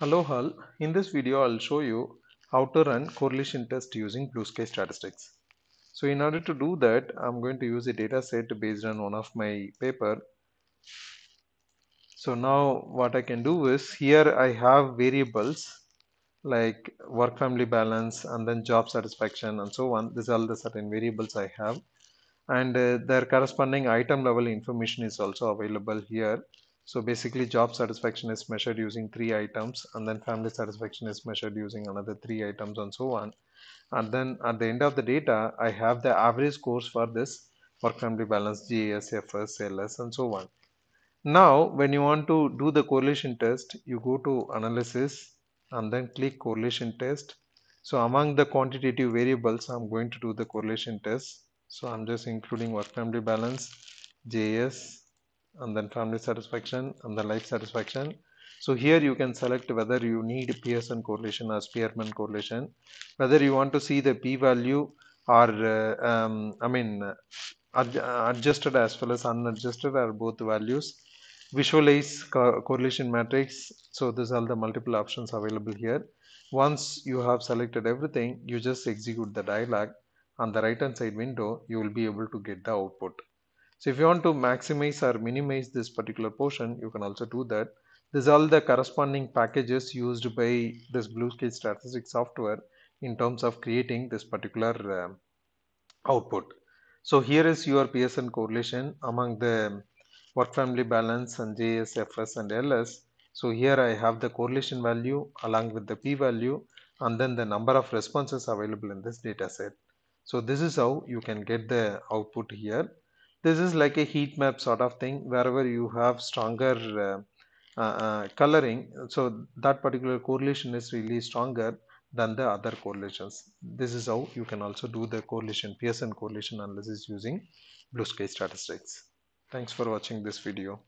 Hello Hal, in this video I'll show you how to run correlation test using blue sky statistics. So in order to do that I'm going to use a data set based on one of my paper. So now what I can do is here I have variables like work family balance and then job satisfaction and so on. These are all the certain variables I have and uh, their corresponding item level information is also available here so basically job satisfaction is measured using three items and then family satisfaction is measured using another three items and so on. And then at the end of the data, I have the average scores for this work family balance, GAS, FS, LS and so on. Now when you want to do the correlation test, you go to analysis and then click correlation test. So among the quantitative variables, I'm going to do the correlation test. So I'm just including work family balance, JS, and then family satisfaction and the life satisfaction so here you can select whether you need Pearson correlation or Spearman correlation whether you want to see the p-value or uh, um, I mean adjusted as well as unadjusted are both values visualize co correlation matrix so these are the multiple options available here once you have selected everything you just execute the dialog on the right hand side window you will be able to get the output so if you want to maximize or minimize this particular portion, you can also do that. These are all the corresponding packages used by this Sky Statistics software in terms of creating this particular um, output. So here is your PSN correlation among the work family balance and JS, FS and LS. So here I have the correlation value along with the p-value and then the number of responses available in this data set. So this is how you can get the output here this is like a heat map sort of thing wherever you have stronger uh, uh, uh, coloring so that particular correlation is really stronger than the other correlations this is how you can also do the correlation Pearson correlation analysis using blue sky statistics thanks for watching this video